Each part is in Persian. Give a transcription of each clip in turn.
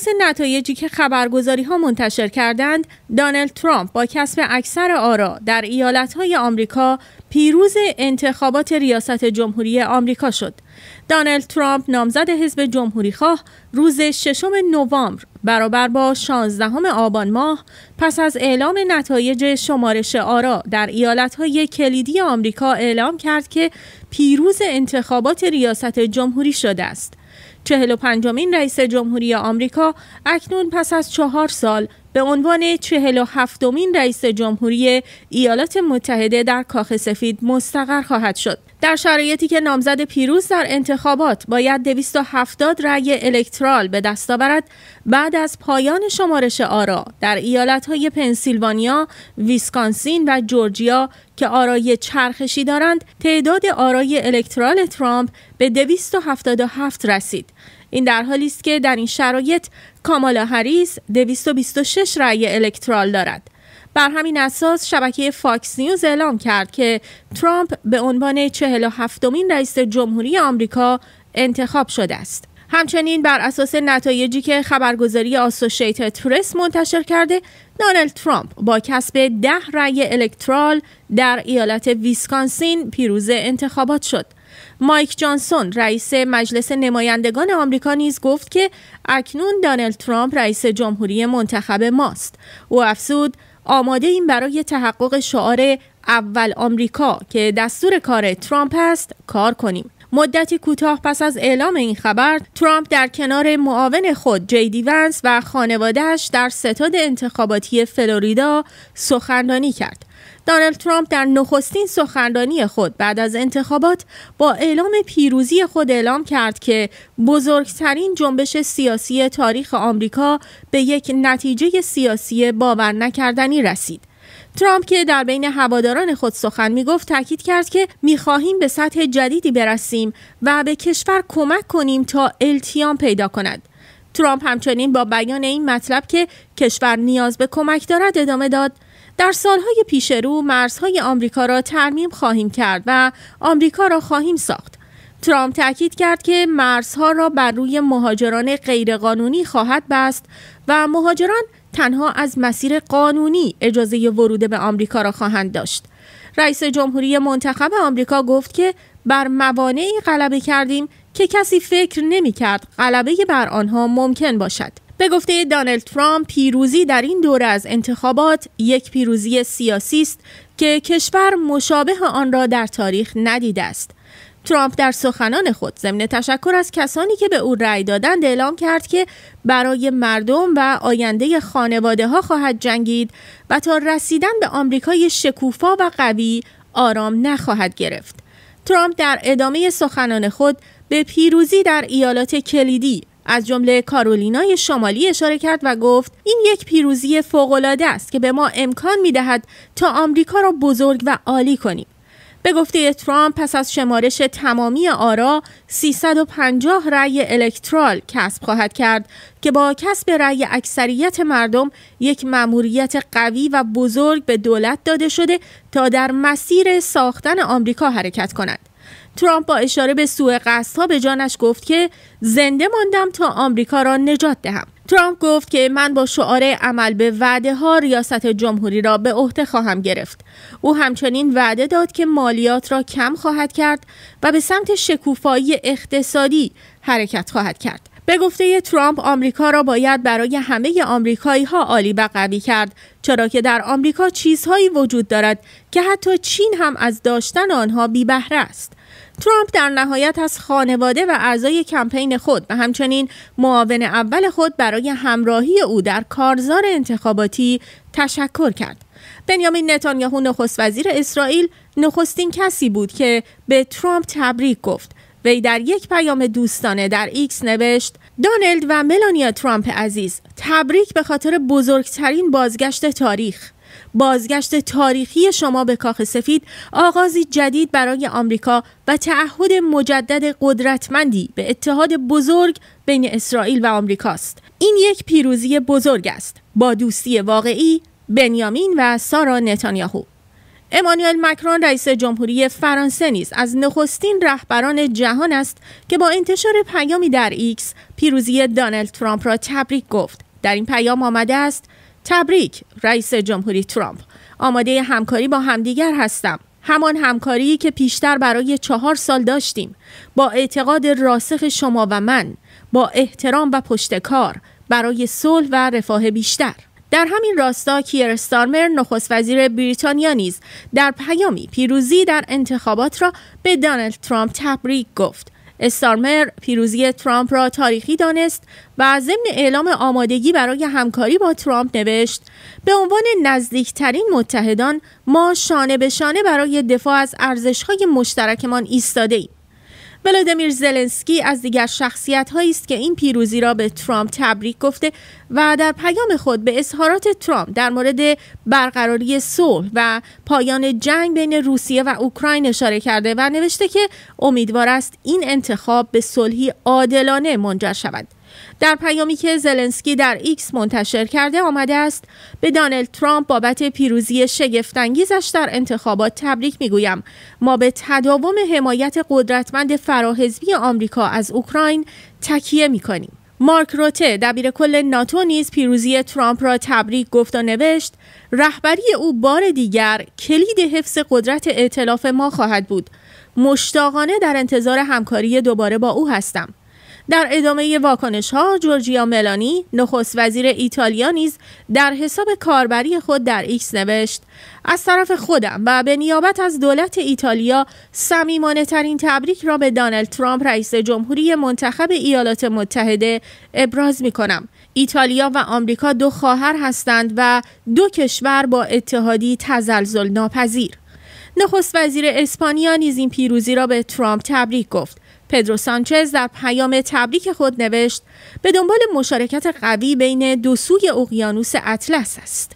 اساس نتایجی که خبرگزاری ها منتشر کردند، دانلد ترامپ با کسب اکثر آرا در ایالت های آمریکا پیروز انتخابات ریاست جمهوری آمریکا شد. دانلد ترامپ نامزد حزب جمهوری خواه روز ششم نوامبر برابر با 16 آبان ماه پس از اعلام نتایج شمارش آرا در ایالت های کلیدی آمریکا اعلام کرد که پیروز انتخابات ریاست جمهوری شده است. چهل و پنجمین رئیس جمهوری آمریکا اکنون پس از چهار سال به عنوان 47 مین رئیس جمهوری ایالات متحده در کاخ سفید مستقر خواهد شد. در شرایطی که نامزد پیروز در انتخابات باید 270 رأی الکترال به دست آورد بعد از پایان شمارش آرا در های پنسیلوانیا، ویسکانسین و جورجیا که آرای چرخشی دارند تعداد آرای الکترال ترامپ به 277 رسید این در حالی است که در این شرایط کامالا هریس 226 رأی الکترال دارد بر همین اساس شبکه فاکس نیوز اعلام کرد که ترامپ به عنوان 47 مین رئیس جمهوری آمریکا انتخاب شده است. همچنین بر اساس نتایجی که خبرگزاری آسوشیت پرس منتشر کرده، دونالد ترامپ با کسب ده رأی الکترال در ایالت ویسکانسین پیروز انتخابات شد. مایک جانسون رئیس مجلس نمایندگان آمریکا نیز گفت که اکنون دانلد ترامپ رئیس جمهوری منتخب ماست او افزود آماده این برای تحقق شعار اول آمریکا که دستور کار ترامپ است کار کنیم مدتی کوتاه پس از اعلام این خبر ترامپ در کنار معاون خود جیدی ونس و خانوادهش در ستاد انتخاباتی فلوریدا سخنرانی کرد دونالد ترامپ در نخستین سخنرانی خود بعد از انتخابات با اعلام پیروزی خود اعلام کرد که بزرگترین جنبش سیاسی تاریخ آمریکا به یک نتیجه سیاسی باور نکردنی رسید. ترامپ که در بین هواداران خود سخن می گفت تاکید کرد که می خواهیم به سطح جدیدی برسیم و به کشور کمک کنیم تا التیام پیدا کند. ترامپ همچنین با بیان این مطلب که کشور نیاز به کمک دارد ادامه داد در سالهای پیش رو مرزهای آمریکا را ترمیم خواهیم کرد و آمریکا را خواهیم ساخت. ترامپ تاکید کرد که مرزها را بر روی مهاجران غیرقانونی خواهد بست و مهاجران تنها از مسیر قانونی اجازه ورود به آمریکا را خواهند داشت. رئیس جمهوری منتخب آمریکا گفت که بر موانعی غلبه کردیم که کسی فکر نمی کرد غلبه بر آنها ممکن باشد. به گفته دانلد ترامپ پیروزی در این دوره از انتخابات یک پیروزی سیاسی است که کشور مشابه آن را در تاریخ ندیده است ترامپ در سخنان خود ضمن تشکر از کسانی که به او رأی دادند اعلام کرد که برای مردم و آینده خانواده ها خواهد جنگید و تا رسیدن به آمریکای شکوفا و قوی آرام نخواهد گرفت. ترامپ در ادامه سخنان خود به پیروزی در ایالات کلیدی از جمله کارولینای شمالی اشاره کرد و گفت این یک پیروزی فوقالعاده است که به ما امکان میدهد تا آمریکا را بزرگ و عالی کنیم به گفته ترامپ پس از شمارش تمامی آرا 350 رأی الکترال کسب خواهد کرد که با کسب رأی اکثریت مردم یک مأموریت قوی و بزرگ به دولت داده شده تا در مسیر ساختن آمریکا حرکت کند ترامپ با اشاره به سوء قصدها به جانش گفت که زنده ماندم تا آمریکا را نجات دهم ترامپ گفت که من با شعار عمل به وعده ها ریاست جمهوری را به عهده خواهم گرفت. او همچنین وعده داد که مالیات را کم خواهد کرد و به سمت شکوفایی اقتصادی حرکت خواهد کرد. به گفته ترامپ آمریکا را باید برای همه آمریکایی ها عالی و قوی کرد چرا که در آمریکا چیزهایی وجود دارد که حتی چین هم از داشتن آنها بی است. ترامپ در نهایت از خانواده و اعضای کمپین خود و همچنین معاون اول خود برای همراهی او در کارزار انتخاباتی تشکر کرد. بنیامین نتانیاهو نخست وزیر اسرائیل نخستین کسی بود که به ترامپ تبریک گفت وی در یک پیام دوستانه در ایکس نوشت دانلد و ملانیا ترامپ عزیز تبریک به خاطر بزرگترین بازگشت تاریخ بازگشت تاریخی شما به کاخ سفید آغازی جدید برای آمریکا و تعهد مجدد قدرتمندی به اتحاد بزرگ بین اسرائیل و آمریکاست این یک پیروزی بزرگ است با دوستی واقعی بنیامین و سارا نتانیاهو امانوئل مکرون رئیس جمهوری فرانسه نیز از نخستین رهبران جهان است که با انتشار پیامی در ایکس پیروزی دانالد ترامپ را تبریک گفت در این پیام آمده است تبریک رئیس جمهوری ترامپ آماده همکاری با همدیگر هستم همان همکاری که پیشتر برای چهار سال داشتیم با اعتقاد راسخ شما و من با احترام و پشتکار برای صلح و رفاه بیشتر در همین راستا کیر ستارمر نخست وزیر بریتانیا نیز در پیامی پیروزی در انتخابات را به دانلد ترامپ تبریک گفت استارمر پیروزی ترامپ را تاریخی دانست و ضمن اعلام آمادگی برای همکاری با ترامپ نوشت به عنوان نزدیکترین متحدان ما شانه به شانه برای دفاع از ارزش‌های مشترکمان ایستاده ایم. ولادیمیر زلنسکی از دیگر شخصیت هایی است که این پیروزی را به ترامپ تبریک گفته و در پیام خود به اظهارات ترامپ در مورد برقراری صلح و پایان جنگ بین روسیه و اوکراین اشاره کرده و نوشته که امیدوار است این انتخاب به صلحی عادلانه منجر شود در پیامی که زلنسکی در ایکس منتشر کرده آمده است به دانلد ترامپ بابت پیروزی شگفتانگیزش در انتخابات تبریک میگویم ما به تداوم حمایت قدرتمند فراحزبی آمریکا از اوکراین تکیه میکنیم مارک روته دبیر کل ناتو نیز پیروزی ترامپ را تبریک گفت و نوشت رهبری او بار دیگر کلید حفظ قدرت ائتلاف ما خواهد بود مشتاقانه در انتظار همکاری دوباره با او هستم در ادامه واکنش ها جورجیا ملانی نخست وزیر ایتالیا نیز در حساب کاربری خود در ایکس نوشت از طرف خودم و به نیابت از دولت ایتالیا صمیمانه ترین تبریک را به دانالد ترامپ رئیس جمهوری منتخب ایالات متحده ابراز می کنم. ایتالیا و آمریکا دو خواهر هستند و دو کشور با اتحادی تزلزل ناپذیر. نخست وزیر اسپانیا نیز این پیروزی را به ترامپ تبریک گفت پدرو سانچز در پیام تبریک خود نوشت به دنبال مشارکت قوی بین دو سوی اقیانوس اطلس است.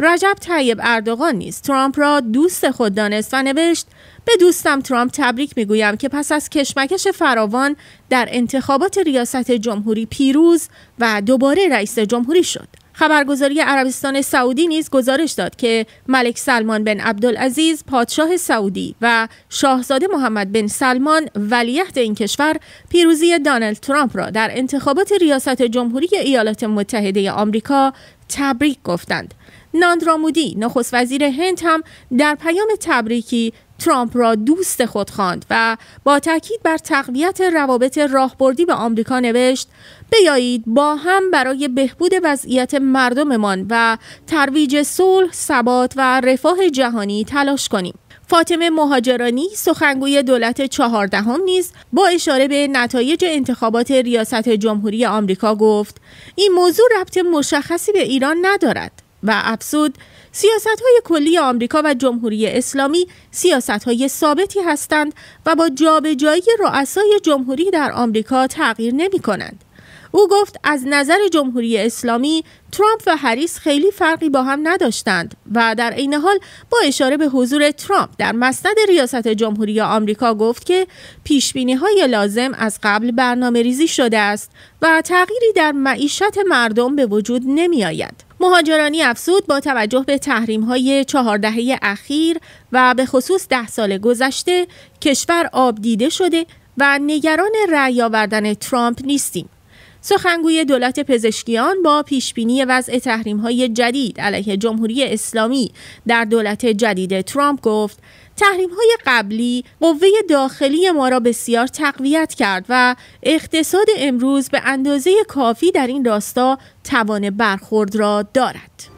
رجب طیب اردوغان نیز ترامپ را دوست خود دانست و نوشت به دوستم ترامپ تبریک میگویم که پس از کشمکش فراوان در انتخابات ریاست جمهوری پیروز و دوباره رئیس جمهوری شد. خبرگزاری عربستان سعودی نیز گزارش داد که ملک سلمان بن عبدالعزیز پادشاه سعودی و شاهزاده محمد بن سلمان ولیعهد این کشور پیروزی دانالد ترامپ را در انتخابات ریاست جمهوری ایالات متحده آمریکا تبریک گفتند. ناندرامودی نخست وزیر هند هم در پیام تبریکی ترامپ را دوست خود خواند و با تاکید بر تقویت روابط راهبردی به آمریکا نوشت بیایید با هم برای بهبود وضعیت مردممان و ترویج صلح، ثبات و رفاه جهانی تلاش کنیم. فاطمه مهاجرانی سخنگوی دولت چهاردهم نیز با اشاره به نتایج انتخابات ریاست جمهوری آمریکا گفت این موضوع ربط مشخصی به ایران ندارد و افزود سیاست های کلی آمریکا و جمهوری اسلامی سیاست های ثابتی هستند و با جابجایی رؤسای جمهوری در آمریکا تغییر نمی کنند. او گفت از نظر جمهوری اسلامی ترامپ و هریس خیلی فرقی با هم نداشتند و در عین حال با اشاره به حضور ترامپ در مسند ریاست جمهوری آمریکا گفت که پیش های لازم از قبل برنامه ریزی شده است و تغییری در معیشت مردم به وجود نمی آید. مهاجرانی افسود با توجه به تحریم های اخیر و به خصوص ده سال گذشته کشور آب دیده شده و نگران رأی آوردن ترامپ نیستیم. سخنگوی دولت پزشکیان با پیشبینی وضع تحریم های جدید علیه جمهوری اسلامی در دولت جدید ترامپ گفت تحریم های قبلی قوه داخلی ما را بسیار تقویت کرد و اقتصاد امروز به اندازه کافی در این راستا توان برخورد را دارد.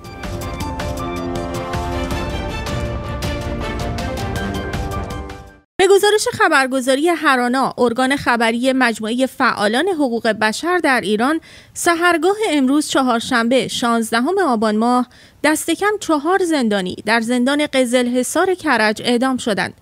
به گزارش خبرگزاری هرانا، ارگان خبری مجموعه فعالان حقوق بشر در ایران، سهرگاه امروز چهارشنبه 16 آبان ماه، دستکم چهار زندانی در زندان حصار کرج اعدام شدند.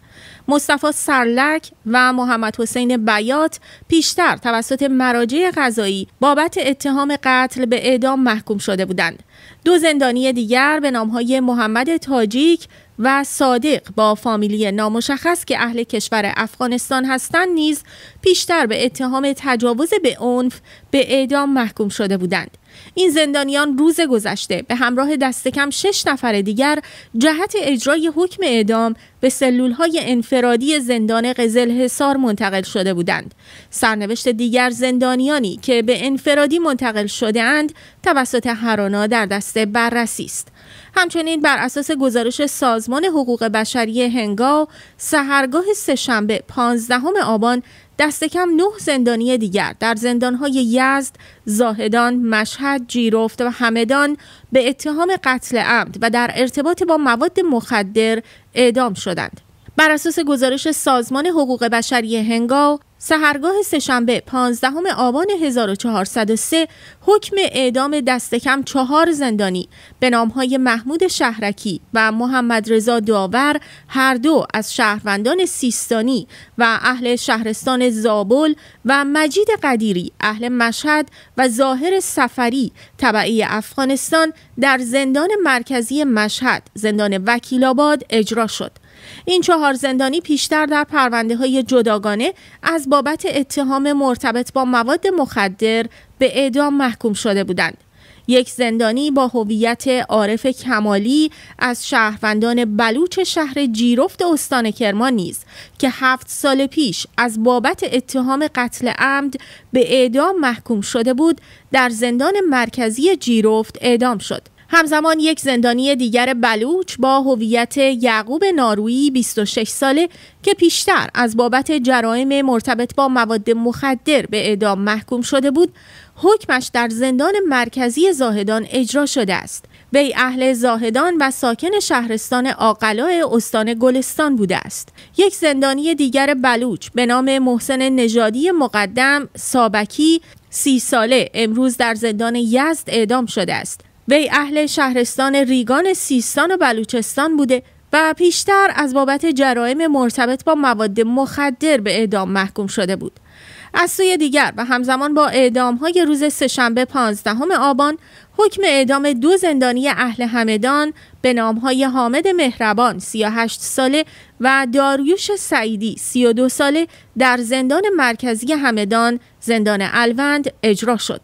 مصطفی سرلک و محمد حسین بیات پیشتر توسط مراجع قضایی بابت اتهام قتل به اعدام محکوم شده بودند. دو زندانی دیگر به نامهای محمد تاجیک و صادق با فامیلی نامشخص که اهل کشور افغانستان هستند نیز پیشتر به اتهام تجاوز به عنف به اعدام محکوم شده بودند. این زندانیان روز گذشته به همراه دست کم شش نفر دیگر جهت اجرای حکم اعدام به سلولهای انفرادی زندان قزل حصار منتقل شده بودند. سرنوشت دیگر زندانیانی که به انفرادی منتقل شده اند توسط هرانا در دست بررسی است. همچنین بر اساس گزارش سازمان حقوق بشری هنگاو سهرگاه سهشنبه 15 آبان دست کم نه زندانی دیگر در زندانهای یزد، زاهدان، مشهد، جیرفت و همدان به اتهام قتل عمد و در ارتباط با مواد مخدر اعدام شدند. بر اساس گزارش سازمان حقوق بشری هنگاو سهرگاه سهشنبه 15 آبان 1403 حکم اعدام دستکم چهار زندانی به نامهای محمود شهرکی و محمد رضا داور هر دو از شهروندان سیستانی و اهل شهرستان زابل و مجید قدیری اهل مشهد و ظاهر سفری طبعی افغانستان در زندان مرکزی مشهد زندان وکیلاباد اجرا شد. این چهار زندانی پیشتر در پرونده های جداگانه از بابت اتهام مرتبط با مواد مخدر به اعدام محکوم شده بودند. یک زندانی با هویت عارف کمالی از شهروندان بلوچ شهر جیرفت استان کرمان نیز که هفت سال پیش از بابت اتهام قتل عمد به اعدام محکوم شده بود در زندان مرکزی جیرفت اعدام شد همزمان یک زندانی دیگر بلوچ با هویت یعقوب نارویی 26 ساله که پیشتر از بابت جرائم مرتبط با مواد مخدر به اعدام محکوم شده بود حکمش در زندان مرکزی زاهدان اجرا شده است وی اهل زاهدان و ساکن شهرستان آقلا استان گلستان بوده است یک زندانی دیگر بلوچ به نام محسن نژادی مقدم سابکی سی ساله امروز در زندان یزد اعدام شده است وی اهل شهرستان ریگان سیستان و بلوچستان بوده و پیشتر از بابت جرائم مرتبط با مواد مخدر به اعدام محکوم شده بود. از سوی دیگر و همزمان با اعدام های روز سهشنبه 15 آبان حکم اعدام دو زندانی اهل همدان به نام های حامد مهربان 38 ساله و داریوش سعیدی 32 ساله در زندان مرکزی همدان زندان الوند اجرا شد.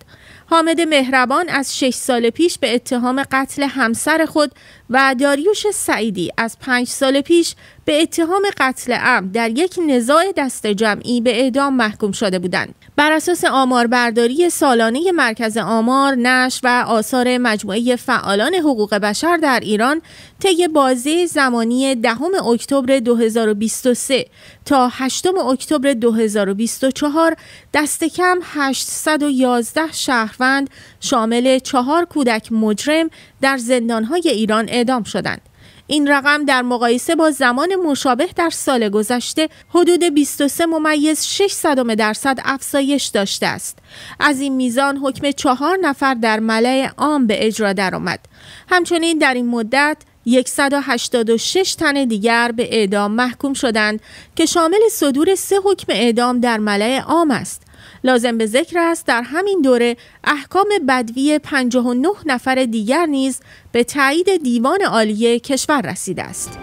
حامد مهربان از شش سال پیش به اتهام قتل همسر خود و داریوش سعیدی از پنج سال پیش به اتهام قتل عمد در یک نزاع دست جمعی به اعدام محکوم شده بودند. بر اساس برداری سالانه مرکز آمار، نش و آثار مجموعه فعالان حقوق بشر در ایران طی بازه زمانی دهم اکتبر 2023 تا 8 اکتبر 2024 دست کم 811 شهروند شامل چهار کودک مجرم در زندانهای ایران اعدام شدند. این رقم در مقایسه با زمان مشابه در سال گذشته حدود 23 ممیز 6 درصد افزایش داشته است. از این میزان حکم چهار نفر در ملع عام به اجرا درآمد. همچنین در این مدت 186 تن دیگر به اعدام محکوم شدند که شامل صدور سه حکم اعدام در ملع عام است لازم به ذکر است در همین دوره احکام بدوی 59 نفر دیگر نیز به تایید دیوان عالی کشور رسیده است.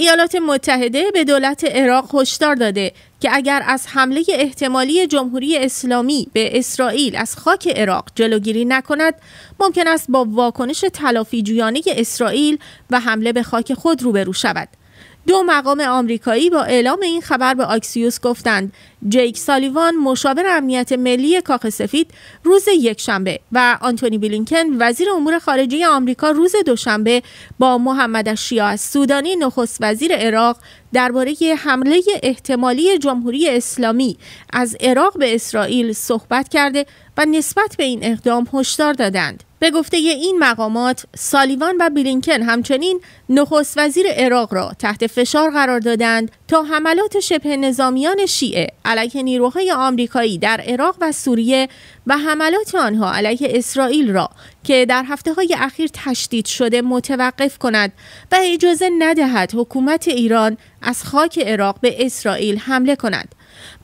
ایالات متحده به دولت عراق هشدار داده که اگر از حمله احتمالی جمهوری اسلامی به اسرائیل از خاک عراق جلوگیری نکند ممکن است با واکنش تلافی جویانه اسرائیل و حمله به خاک خود روبرو شود دو مقام آمریکایی با اعلام این خبر به آکسیوس گفتند جیک سالیوان مشاور امنیت ملی کاخ سفید روز یکشنبه و آنتونی بلینکن وزیر امور خارجه آمریکا روز دوشنبه با محمد الشیاع سودانی نخست وزیر عراق درباره حمله احتمالی جمهوری اسلامی از عراق به اسرائیل صحبت کرده و نسبت به این اقدام هشدار دادند به گفته این مقامات سالیوان و بلینکن همچنین نخست وزیر عراق را تحت فشار قرار دادند تا حملات شبه نظامیان شیعه علیه نیروهای آمریکایی در عراق و سوریه و حملات آنها علیه اسرائیل را که در هفته های اخیر تشدید شده متوقف کند و اجازه ندهد حکومت ایران از خاک عراق به اسرائیل حمله کند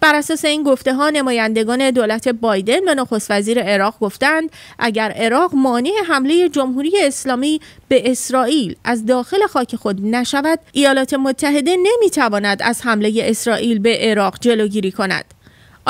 بر اساس این گفته ها نمایندگان دولت بایدن و نخست وزیر عراق گفتند اگر عراق مانع حمله جمهوری اسلامی به اسرائیل از داخل خاک خود نشود ایالات متحده نمیتواند از حمله اسرائیل به عراق جلوگیری کند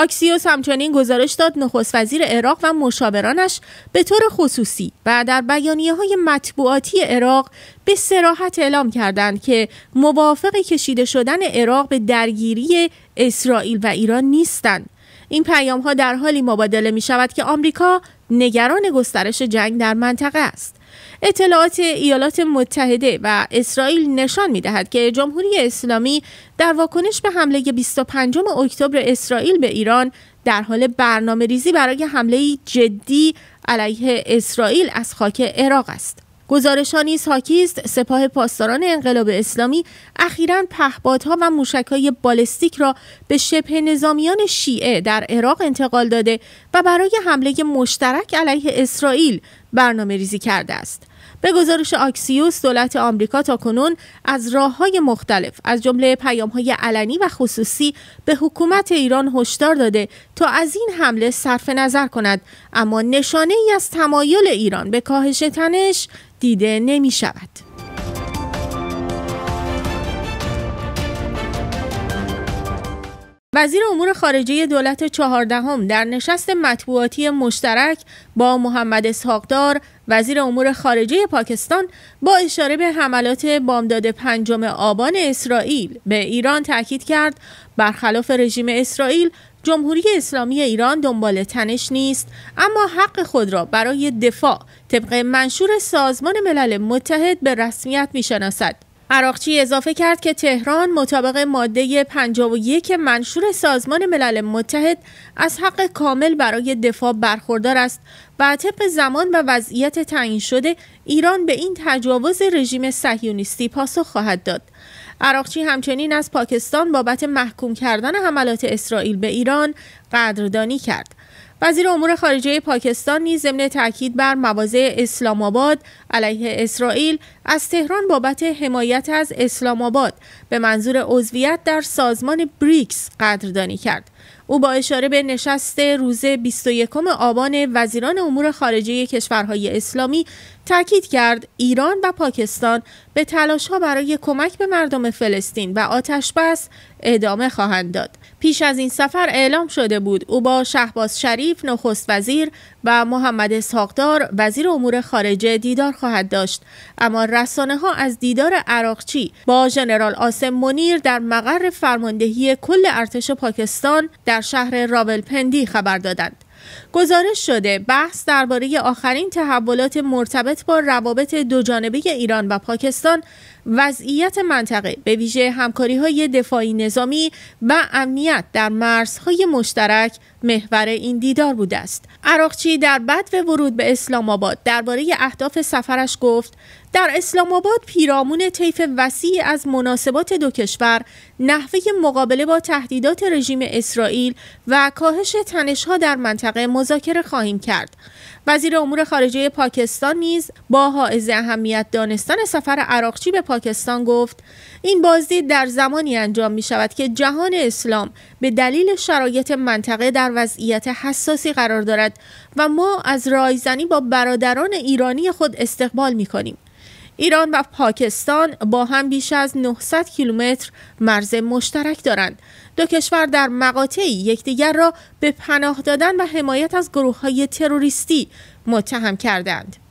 آکسیوس همچنین گزارش داد نخست وزیر عراق و مشاورانش به طور خصوصی و در بیانیه های مطبوعاتی عراق به سراحت اعلام کردند که موافق کشیده شدن عراق به درگیری اسرائیل و ایران نیستند. این پیام ها در حالی مبادله می شود که آمریکا نگران گسترش جنگ در منطقه است. اطلاعات ایالات متحده و اسرائیل نشان می دهد که جمهوری اسلامی در واکنش به حمله 25 اکتبر اسرائیل به ایران در حال برنامه ریزی برای حمله جدی علیه اسرائیل از خاک عراق است. گزارشانی ساکیست سپاه پاسداران انقلاب اسلامی اخیرا پهپادها و های بالستیک را به شبه نظامیان شیعه در عراق انتقال داده و برای حمله مشترک علیه اسرائیل برنامه ریزی کرده است. به گزارش آکسیوس دولت آمریکا تا کنون از راه های مختلف از جمله پیام های علنی و خصوصی به حکومت ایران هشدار داده تا از این حمله صرف نظر کند اما نشانه ای از تمایل ایران به کاهش تنش دیده نمی شود. وزیر امور خارجه دولت چهاردهم در نشست مطبوعاتی مشترک با محمد اسحاقدار وزیر امور خارجه پاکستان با اشاره به حملات بامداد پنجم آبان اسرائیل به ایران تاکید کرد برخلاف رژیم اسرائیل جمهوری اسلامی ایران دنبال تنش نیست اما حق خود را برای دفاع طبق منشور سازمان ملل متحد به رسمیت میشناسد عراقچی اضافه کرد که تهران مطابق ماده 51 منشور سازمان ملل متحد از حق کامل برای دفاع برخوردار است و طبق زمان و وضعیت تعیین شده ایران به این تجاوز رژیم صهیونیستی پاسخ خواهد داد. عراقچی همچنین از پاکستان بابت محکوم کردن حملات اسرائیل به ایران قدردانی کرد. وزیر امور خارجه پاکستان نیز ضمن تاکید بر مواضع اسلام آباد علیه اسرائیل از تهران بابت حمایت از اسلام آباد به منظور عضویت در سازمان بریکس قدردانی کرد او با اشاره به نشست روز 21 آبان وزیران امور خارجه کشورهای اسلامی تاکید کرد ایران و پاکستان به تلاشها برای کمک به مردم فلسطین و آتش بس ادامه خواهند داد پیش از این سفر اعلام شده بود او با شهباز شریف نخست وزیر و محمد ساقدار وزیر امور خارجه دیدار خواهد داشت اما رسانه ها از دیدار عراقچی با ژنرال آسم منیر در مقر فرماندهی کل ارتش پاکستان در شهر راولپندی خبر دادند گزارش شده بحث درباره آخرین تحولات مرتبط با روابط دوجانبه ایران و پاکستان وضعیت منطقه به ویژه همکاری های دفاعی نظامی و امنیت در مرزهای مشترک محور این دیدار بوده است عراقچی در بد ورود به اسلام آباد درباره اهداف سفرش گفت در اسلام آباد پیرامون طیف وسیعی از مناسبات دو کشور نحوه مقابله با تهدیدات رژیم اسرائیل و کاهش تنشها در منطقه مذاکره خواهیم کرد وزیر امور خارجه پاکستان نیز با حائز اهمیت دانستان سفر عراقچی به پاکستان گفت این بازدید در زمانی انجام می شود که جهان اسلام به دلیل شرایط منطقه در وضعیت حساسی قرار دارد و ما از رایزنی با برادران ایرانی خود استقبال می کنیم. ایران و پاکستان با هم بیش از 900 کیلومتر مرز مشترک دارند. دو کشور در مقاطعی یکدیگر را به پناه دادن و حمایت از گروه های تروریستی متهم کردند.